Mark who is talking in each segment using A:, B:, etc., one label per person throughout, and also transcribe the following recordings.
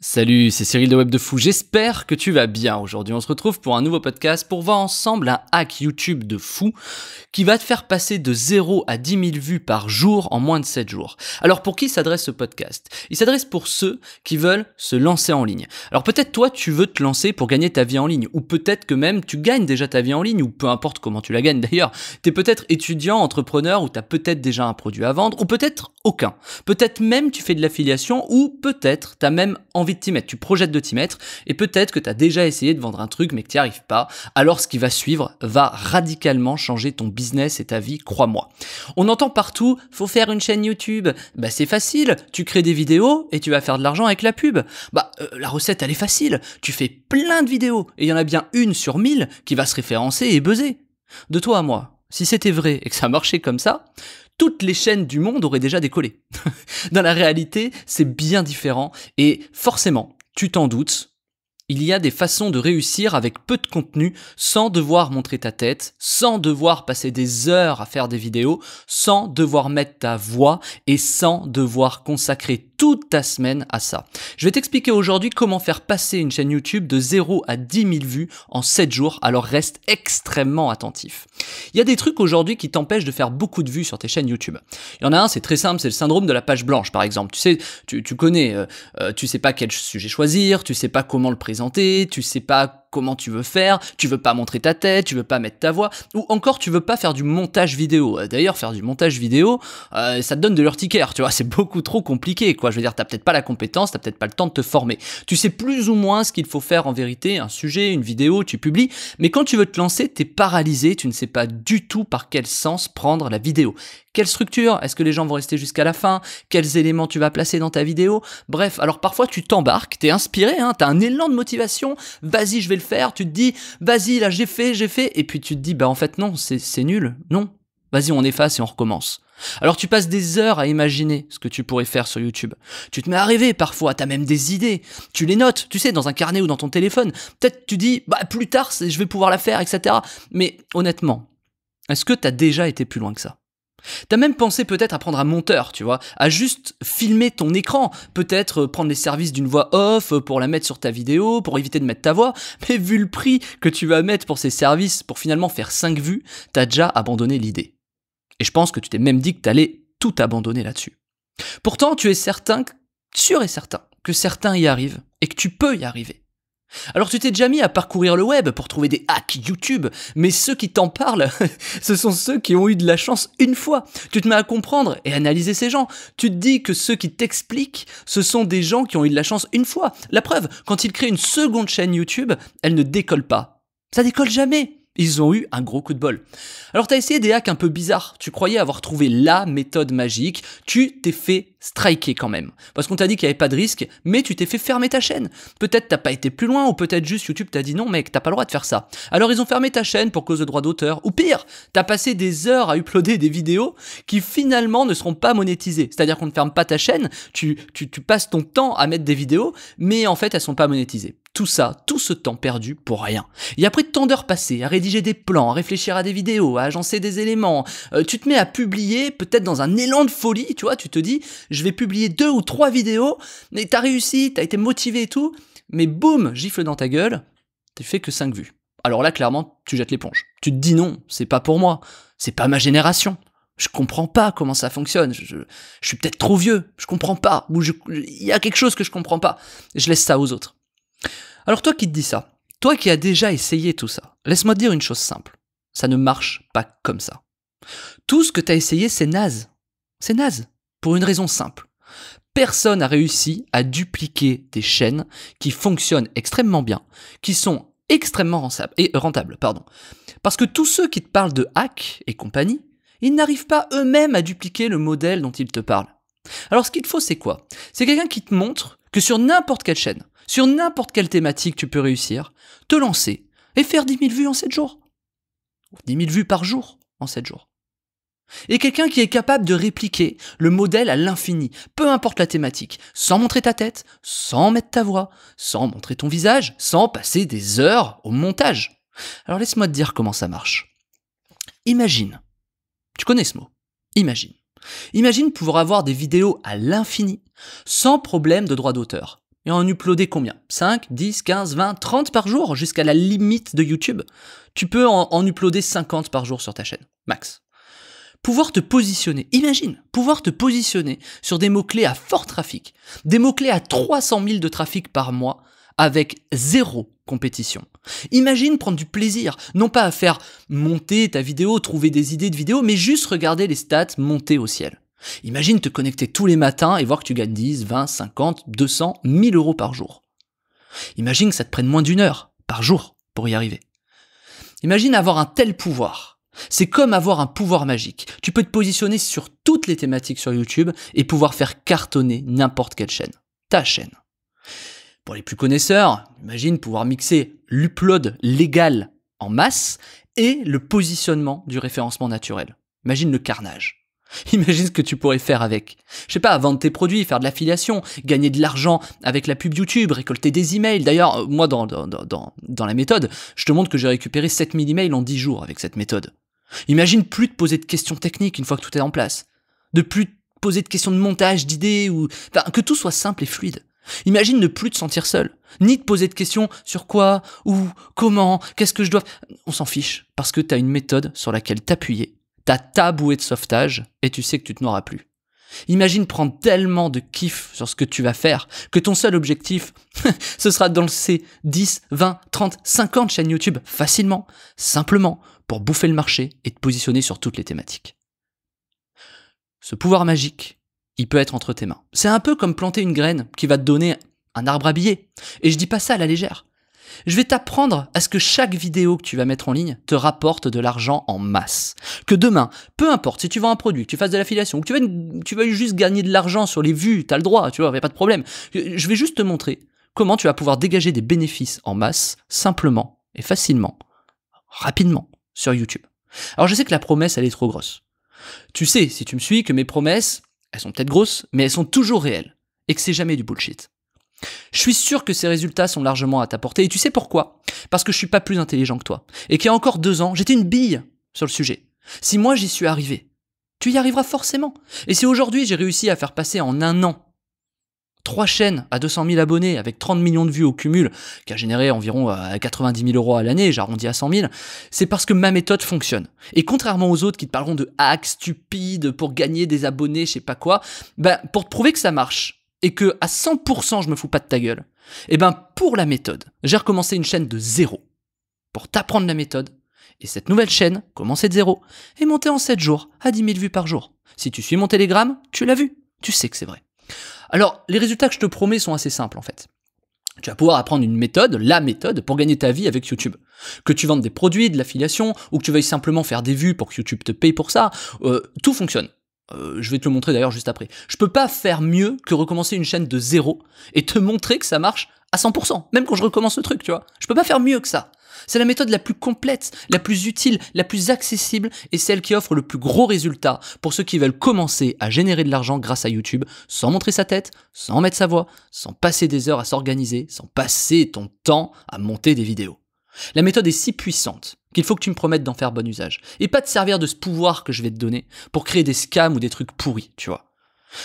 A: Salut, c'est Cyril de Web de Fou. J'espère que tu vas bien. Aujourd'hui, on se retrouve pour un nouveau podcast pour voir ensemble un hack YouTube de fou qui va te faire passer de 0 à 10 000 vues par jour en moins de 7 jours. Alors, pour qui s'adresse ce podcast Il s'adresse pour ceux qui veulent se lancer en ligne. Alors, peut-être toi, tu veux te lancer pour gagner ta vie en ligne ou peut-être que même tu gagnes déjà ta vie en ligne ou peu importe comment tu la gagnes d'ailleurs. Tu es peut-être étudiant, entrepreneur ou tu as peut-être déjà un produit à vendre ou peut-être aucun. Peut-être même tu fais de l'affiliation ou peut-être tu as même envie de t'y mettre, tu projettes de t'y mettre, et peut-être que tu as déjà essayé de vendre un truc mais que tu n'y arrives pas, alors ce qui va suivre va radicalement changer ton business et ta vie, crois-moi. On entend partout, faut faire une chaîne YouTube. Bah c'est facile, tu crées des vidéos et tu vas faire de l'argent avec la pub. Bah euh, la recette elle est facile, tu fais plein de vidéos et il y en a bien une sur mille qui va se référencer et buzzer. De toi à moi, si c'était vrai et que ça marchait comme ça, toutes les chaînes du monde auraient déjà décollé. Dans la réalité, c'est bien différent et forcément, tu t'en doutes, il y a des façons de réussir avec peu de contenu sans devoir montrer ta tête, sans devoir passer des heures à faire des vidéos, sans devoir mettre ta voix et sans devoir consacrer toute ta semaine à ça. Je vais t'expliquer aujourd'hui comment faire passer une chaîne YouTube de 0 à 10 000 vues en 7 jours, alors reste extrêmement attentif. Il y a des trucs aujourd'hui qui t'empêchent de faire beaucoup de vues sur tes chaînes YouTube. Il y en a un, c'est très simple, c'est le syndrome de la page blanche par exemple. Tu sais, tu, connais, euh, euh, tu sais pas quel sujet choisir, tu sais pas comment le présenter, tu sais pas comment tu veux faire, tu veux pas montrer ta tête, tu veux pas mettre ta voix, ou encore tu veux pas faire du montage vidéo. Euh, d'ailleurs, faire du montage vidéo, euh, ça te donne de l'urticaire, tu vois, c'est beaucoup trop compliqué, quoi. Je veux dire, t'as peut-être pas la compétence, t'as peut-être pas le temps de te former. Tu sais plus ou moins ce qu'il faut faire en vérité, un sujet, une vidéo, tu publies, mais quand tu veux te lancer, t'es paralysé, tu ne sais pas du tout par quel sens prendre la vidéo. Quelle structure Est-ce que les gens vont rester jusqu'à la fin Quels éléments tu vas placer dans ta vidéo Bref, alors parfois tu t'embarques, t'es inspiré, hein, t'as un élan de motivation, vas-y, je vais faire, tu te dis, vas-y, là j'ai fait, j'ai fait, et puis tu te dis, bah en fait non, c'est nul, non, vas-y, on efface et on recommence. Alors tu passes des heures à imaginer ce que tu pourrais faire sur YouTube. Tu te mets à rêver parfois, t'as même des idées. Tu les notes, tu sais, dans un carnet ou dans ton téléphone. Peut-être tu dis, bah plus tard, je vais pouvoir la faire, etc. Mais honnêtement, est-ce que t'as déjà été plus loin que ça T'as même pensé peut-être à prendre un monteur, tu vois, à juste filmer ton écran, peut-être euh, prendre les services d'une voix off euh, pour la mettre sur ta vidéo, pour éviter de mettre ta voix, mais vu le prix que tu vas mettre pour ces services pour finalement faire 5 vues, t'as déjà abandonné l'idée. Et je pense que tu t'es même dit que t'allais tout abandonner là-dessus. Pourtant, tu es certain, sûr et certain, que certains y arrivent et que tu peux y arriver. Alors tu t'es déjà mis à parcourir le web pour trouver des hacks YouTube, mais ceux qui t'en parlent, ce sont ceux qui ont eu de la chance une fois. Tu te mets à comprendre et analyser ces gens. Tu te dis que ceux qui t'expliquent, ce sont des gens qui ont eu de la chance une fois. La preuve, quand ils créent une seconde chaîne YouTube, elle ne décolle pas. Ça décolle jamais. Ils ont eu un gros coup de bol. Alors t'as essayé des hacks un peu bizarres, tu croyais avoir trouvé LA méthode magique, tu t'es fait striker quand même. Parce qu'on t'a dit qu'il n'y avait pas de risque, mais tu t'es fait fermer ta chaîne. Peut-être t'as pas été plus loin, ou peut-être juste YouTube t'a dit non mec, t'as pas le droit de faire ça. Alors ils ont fermé ta chaîne pour cause de droit d'auteur, ou pire, t'as passé des heures à uploader des vidéos qui finalement ne seront pas monétisées. C'est-à-dire qu'on ne ferme pas ta chaîne, tu, tu, tu passes ton temps à mettre des vidéos, mais en fait elles sont pas monétisées. Tout ça, tout ce temps perdu pour rien. Et après tant d'heures passées à rédiger des plans, à réfléchir à des vidéos, à agencer des éléments, euh, tu te mets à publier, peut-être dans un élan de folie, tu vois, tu te dis, je vais publier deux ou trois vidéos, mais t'as réussi, t'as été motivé et tout, mais boum, gifle dans ta gueule, t'as fait que cinq vues. Alors là, clairement, tu jettes l'éponge. Tu te dis non, c'est pas pour moi, c'est pas ma génération. Je comprends pas comment ça fonctionne. Je, suis peut-être trop vieux. Je comprends pas. Ou il y a quelque chose que je comprends pas. Je laisse ça aux autres. Alors toi qui te dis ça, toi qui as déjà essayé tout ça, laisse-moi te dire une chose simple. Ça ne marche pas comme ça. Tout ce que tu as essayé, c'est naze. C'est naze. Pour une raison simple. Personne n'a réussi à dupliquer des chaînes qui fonctionnent extrêmement bien, qui sont extrêmement euh, rentables, pardon. Parce que tous ceux qui te parlent de hack et compagnie, ils n'arrivent pas eux-mêmes à dupliquer le modèle dont ils te parlent. Alors ce qu'il te faut, c'est quoi C'est quelqu'un qui te montre que sur n'importe quelle chaîne, sur n'importe quelle thématique, tu peux réussir, te lancer et faire 10 000 vues en 7 jours. 10 000 vues par jour en 7 jours. Et quelqu'un qui est capable de répliquer le modèle à l'infini, peu importe la thématique, sans montrer ta tête, sans mettre ta voix, sans montrer ton visage, sans passer des heures au montage. Alors laisse-moi te dire comment ça marche. Imagine. Tu connais ce mot. Imagine. Imagine pouvoir avoir des vidéos à l'infini, sans problème de droit d'auteur et en uploader combien 5, 10, 15, 20, 30 par jour jusqu'à la limite de YouTube. Tu peux en, uploader 50 par jour sur ta chaîne, max. Pouvoir te positionner, imagine, pouvoir te positionner sur des mots-clés à fort trafic, des mots-clés à 300 000 de trafic par mois avec zéro compétition. Imagine prendre du plaisir, non pas à faire monter ta vidéo, trouver des idées de vidéo, mais juste regarder les stats monter au ciel. Imagine te connecter tous les matins et voir que tu gagnes 10, 20, 50, 200, 1000 euros par jour. Imagine que ça te prenne moins d'une heure par jour pour y arriver. Imagine avoir un tel pouvoir. C'est comme avoir un pouvoir magique. Tu peux te positionner sur toutes les thématiques sur YouTube et pouvoir faire cartonner n'importe quelle chaîne. Ta chaîne. Pour les plus connaisseurs, imagine pouvoir mixer l'upload légal en masse et le positionnement du référencement naturel. Imagine le carnage. Imagine ce que tu pourrais faire avec. Je sais pas, vendre tes produits, faire de l'affiliation, gagner de l'argent avec la pub YouTube, récolter des emails. D'ailleurs, euh, moi, dans, dans, dans, dans, la méthode, je te montre que j'ai récupéré 7000 emails en 10 jours avec cette méthode. Imagine plus de poser de questions techniques une fois que tout est en place. De plus poser de questions de montage, d'idées, ou. que tout soit simple et fluide. Imagine ne plus te sentir seul, ni te poser de questions sur quoi, où, comment, qu'est-ce que je dois. On s'en fiche, parce que t'as une méthode sur laquelle t'appuyer T'as ta bouée de sauvetage et tu sais que tu te noieras plus. Imagine prendre tellement de kiff sur ce que tu vas faire que ton seul objectif, ce sera de danser 10, 20, 30, 50 chaînes YouTube facilement, simplement, pour bouffer le marché et te positionner sur toutes les thématiques. Ce pouvoir magique, il peut être entre tes mains. C'est un peu comme planter une graine qui va te donner un arbre à billets. Et je dis pas ça à la légère. Je vais t'apprendre à ce que chaque vidéo que tu vas mettre en ligne te rapporte de l'argent en masse. Que demain, peu importe, si tu vends un produit, que tu fasses de l'affiliation, que tu vas, juste gagner de l'argent sur les vues, t'as le droit, tu vois, y pas de problème. Euh, je vais juste te montrer comment tu vas pouvoir dégager des bénéfices en masse simplement et facilement, rapidement sur YouTube. Alors je sais que la promesse, elle est trop grosse. Tu sais, si tu me suis, que mes promesses, elles sont peut-être grosses, mais elles sont toujours réelles et que c'est jamais du bullshit. Je suis sûr que ces résultats sont largement à ta portée. Et tu sais pourquoi Parce que je suis pas plus intelligent que toi. Et qu'il y a encore deux ans, j'étais une bille sur le sujet. Si moi j'y suis arrivé, tu y arriveras forcément. Et si aujourd'hui j'ai réussi à faire passer en un an trois chaînes à 200 000 abonnés avec 30 millions de vues au cumul, qui a généré environ 90 euh, 000 euros à l'année, j'arrondis à 100 000, c'est parce que ma méthode fonctionne. Et contrairement aux autres qui te parleront de hacks stupides pour gagner des abonnés, je sais pas quoi, ben, pour te prouver que ça marche, et que à 100% je me fous pas de ta gueule, eh ben pour la méthode, j'ai recommencé une chaîne de zéro pour t'apprendre la méthode. Et cette nouvelle chaîne, commencer de zéro, est montée en 7 jours à 10 000 vues par jour. Si tu suis mon télégramme, tu l'as vu, tu sais que c'est vrai. Alors, les résultats que je te promets sont assez simples en fait. Tu vas pouvoir apprendre une méthode, la méthode, pour gagner ta vie avec YouTube. Que tu vendes des produits, de l'affiliation, ou que tu veuilles simplement faire des vues pour que YouTube te paye pour ça, euh, tout fonctionne. Euh, je vais te le montrer d'ailleurs juste après. Je peux pas faire mieux que recommencer une chaîne de zéro et te montrer que ça marche à 100%, même quand je recommence le truc, tu vois. Je peux pas faire mieux que ça. C'est la méthode la plus complète, la plus utile, la plus accessible et celle qui offre le plus gros résultat pour ceux qui veulent commencer à générer de l'argent grâce à YouTube sans montrer sa tête, sans mettre sa voix, sans passer des heures à s'organiser, sans passer ton temps à monter des vidéos. La méthode est si puissante qu'il faut que tu me promettes d'en faire bon usage. Et pas de servir de ce pouvoir que je vais te donner pour créer des scams ou des trucs pourris, tu vois.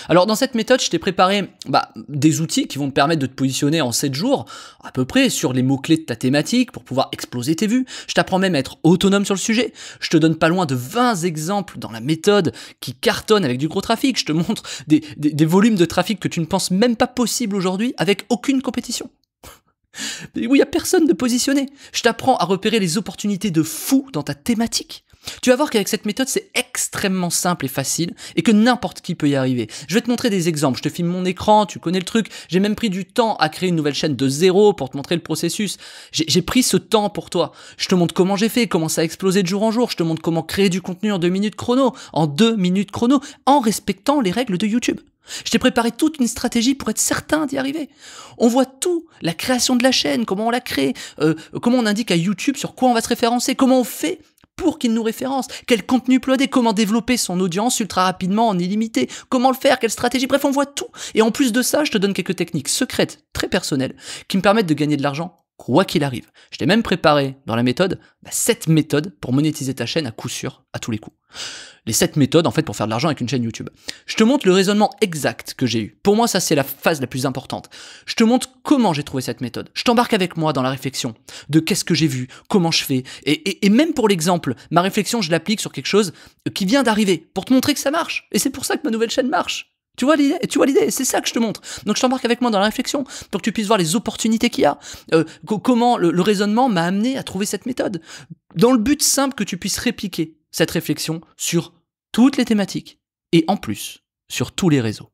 A: Alors dans cette méthode, je t'ai préparé bah, des outils qui vont te permettre de te positionner en 7 jours, à peu près, sur les mots-clés de ta thématique pour pouvoir exploser tes vues. Je t'apprends même à être autonome sur le sujet. Je te donne pas loin de 20 exemples dans la méthode qui cartonnent avec du gros trafic. Je te montre des volumes de trafic que tu ne penses même pas possible aujourd'hui avec aucune compétition où il y a personne de positionné. Je t'apprends à repérer les opportunités de fou dans ta thématique. Tu vas voir qu'avec cette méthode, c'est extrêmement simple et facile et que n'importe qui peut y arriver. Je vais te montrer des exemples. Je te filme mon écran, tu connais le truc. J'ai même pris du temps à créer une nouvelle chaîne de zéro pour te montrer le processus. J'ai pris ce temps pour toi. Je te montre comment j'ai fait, comment ça a explosé de jour en jour. Je te montre comment créer du contenu en deux minutes chrono, en deux minutes chrono, en respectant les règles de YouTube. Je t'ai préparé toute une stratégie pour être certain d'y arriver. On voit tout, la création de la chaîne, comment on la crée, euh, comment on indique à YouTube sur quoi on va se référencer, comment on fait pour qu'il nous référence, quel contenu uploader, comment développer son audience ultra rapidement en illimité, comment le faire, quelle stratégie, bref, on voit tout. Et en plus de ça, je te donne quelques techniques secrètes, très personnelles, qui me permettent de gagner de l'argent quoi qu'il arrive. Je t'ai même préparé dans la méthode bah, 7 méthodes pour monétiser ta chaîne à coup sûr, à tous les coups. Les 7 méthodes en fait pour faire de l'argent avec une chaîne YouTube. Je te montre le raisonnement exact que j'ai eu. Pour moi ça c'est la phase la plus importante. Je te montre comment j'ai trouvé cette méthode. Je t'embarque avec moi dans la réflexion de qu'est-ce que j'ai vu, comment je fais. et même pour l'exemple, ma réflexion je l'applique sur quelque chose qui vient d'arriver pour te montrer que ça marche. Et c'est pour ça que ma nouvelle chaîne marche. Tu vois l'idée, tu vois l'idée, c'est ça que je te montre. Donc je t'embarque avec moi dans la réflexion pour que tu puisses voir les opportunités qu'il y a, euh, comment le, raisonnement m'a amené à trouver cette méthode, dans le but simple que tu puisses répliquer cette réflexion sur toutes les thématiques et en plus sur tous les réseaux.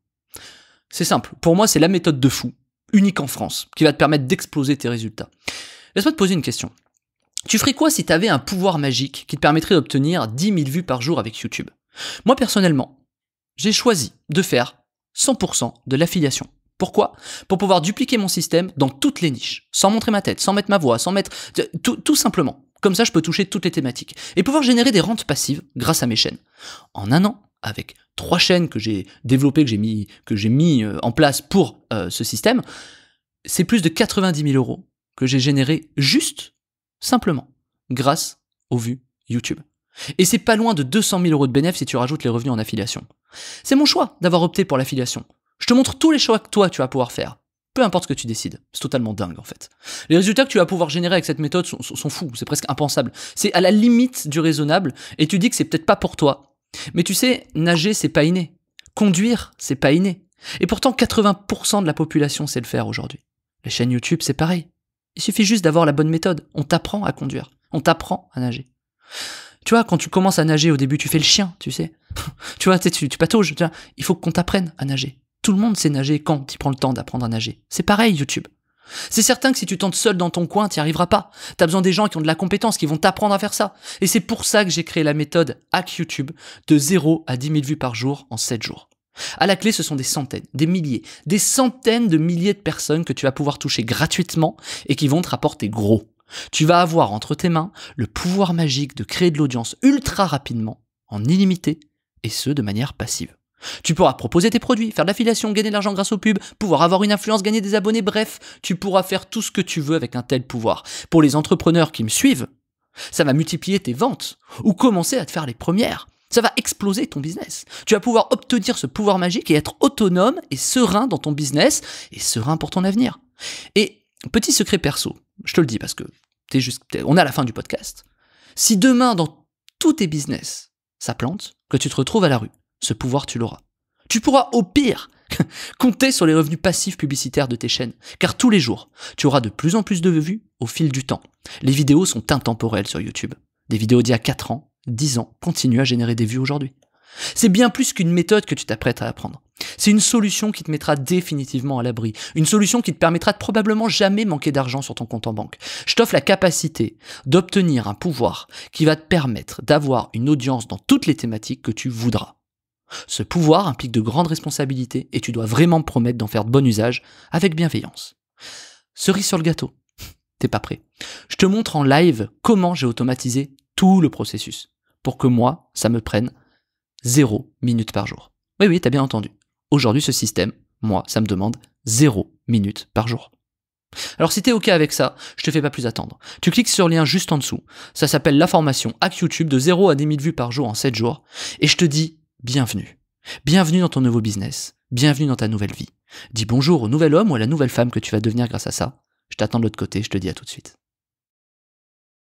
A: C'est simple, pour moi c'est la méthode de fou, unique en France, qui va te permettre d'exploser tes résultats. Laisse-moi te poser une question. Tu ferais quoi si tu avais un pouvoir magique qui te permettrait d'obtenir 10 000 vues par jour avec YouTube Moi personnellement, j'ai choisi de faire 100% de l'affiliation. Pourquoi Pour pouvoir dupliquer mon système dans toutes les niches, sans montrer ma tête, sans mettre ma voix, sans mettre... Tout, simplement. Comme ça, je peux toucher toutes les thématiques et pouvoir générer des rentes passives grâce à mes chaînes. En un an, avec trois chaînes que j'ai développées, que j'ai mis, mis euh, en place pour euh, ce système, c'est plus de 90 000 euros que j'ai généré juste, simplement, grâce aux vues YouTube. Et c'est pas loin de 200 000 euros de bénéfices si tu rajoutes les revenus en affiliation. C'est mon choix d'avoir opté pour l'affiliation. Je te montre tous les choix que toi tu vas pouvoir faire. Peu importe ce que tu décides, c'est totalement dingue en fait. Les résultats que tu vas pouvoir générer avec cette méthode sont, fous, c'est presque impensable. C'est à la limite du raisonnable et tu dis que c'est peut-être pas pour toi. Mais tu sais, nager c'est pas inné. Conduire c'est pas inné. Et pourtant 80% de la population sait le faire aujourd'hui. La chaînes YouTube c'est pareil. Il suffit juste d'avoir la bonne méthode. On t'apprend à conduire, on t'apprend à nager. Tu vois, quand tu commences à nager, au début, tu fais le chien, tu sais. tu vois, tu, tu Tu vois. Il faut qu'on t'apprenne à nager. Tout le monde sait nager quand tu prends le temps d'apprendre à nager. C'est pareil, YouTube. C'est certain que si tu tentes seul dans ton coin, tu n'y arriveras pas. Tu as besoin des gens qui ont de la compétence, qui vont t'apprendre à faire ça. Et c'est pour ça que j'ai créé la méthode Hack YouTube de 0 à 10 000 vues par jour en 7 jours. À la clé, ce sont des centaines, des milliers, des centaines de milliers de personnes que tu vas pouvoir toucher gratuitement et qui vont te rapporter gros. Tu vas avoir entre tes mains le pouvoir magique de créer de l'audience ultra rapidement, en illimité, et ce de manière passive. Tu pourras proposer tes produits, faire de l'affiliation, gagner de l'argent grâce aux pubs, pouvoir avoir une influence, gagner des abonnés, bref, tu pourras faire tout ce que tu veux avec un tel pouvoir. Pour les entrepreneurs qui me suivent, ça va multiplier tes ventes ou commencer à te faire les premières. Ça va exploser ton business. Tu vas pouvoir obtenir ce pouvoir magique et être autonome et serein dans ton business et serein pour ton avenir. Et petit secret perso, je te le dis parce que es juste, on est à la fin du podcast. Si demain, dans tous tes business, ça plante, que tu te retrouves à la rue, ce pouvoir, tu l'auras. Tu pourras, au pire, compter sur les revenus passifs publicitaires de tes chaînes, car tous les jours, tu auras de plus en plus de vues au fil du temps. Les vidéos sont intemporelles sur YouTube. Des vidéos d'il y a 4 ans, 10 ans, continuent à générer des vues aujourd'hui. C'est bien plus qu'une méthode que tu t'apprêtes à apprendre. C'est une solution qui te mettra définitivement à l'abri, une solution qui te permettra de probablement jamais manquer d'argent sur ton compte en banque. Je t'offre la capacité d'obtenir un pouvoir qui va te permettre d'avoir une audience dans toutes les thématiques que tu voudras. Ce pouvoir implique de grandes responsabilités et tu dois vraiment promettre d'en faire bon usage avec bienveillance. Cerise sur le gâteau, t'es pas prêt. Je te montre en live comment j'ai automatisé tout le processus pour que moi, ça me prenne zéro minute par jour. Oui, oui, t'as bien entendu. Aujourd'hui, ce système, moi, ça me demande 0 minute par jour. Alors si t'es ok avec ça, je te fais pas plus attendre. Tu cliques sur le lien juste en dessous. Ça s'appelle la formation Hack YouTube de 0 à 10 000 vues par jour en 7 jours. Et je te dis bienvenue. Bienvenue dans ton nouveau business. Bienvenue dans ta nouvelle vie. Dis bonjour au nouvel homme ou à la nouvelle femme que tu vas devenir grâce à ça. Je t'attends de l'autre côté, je te dis à tout de suite.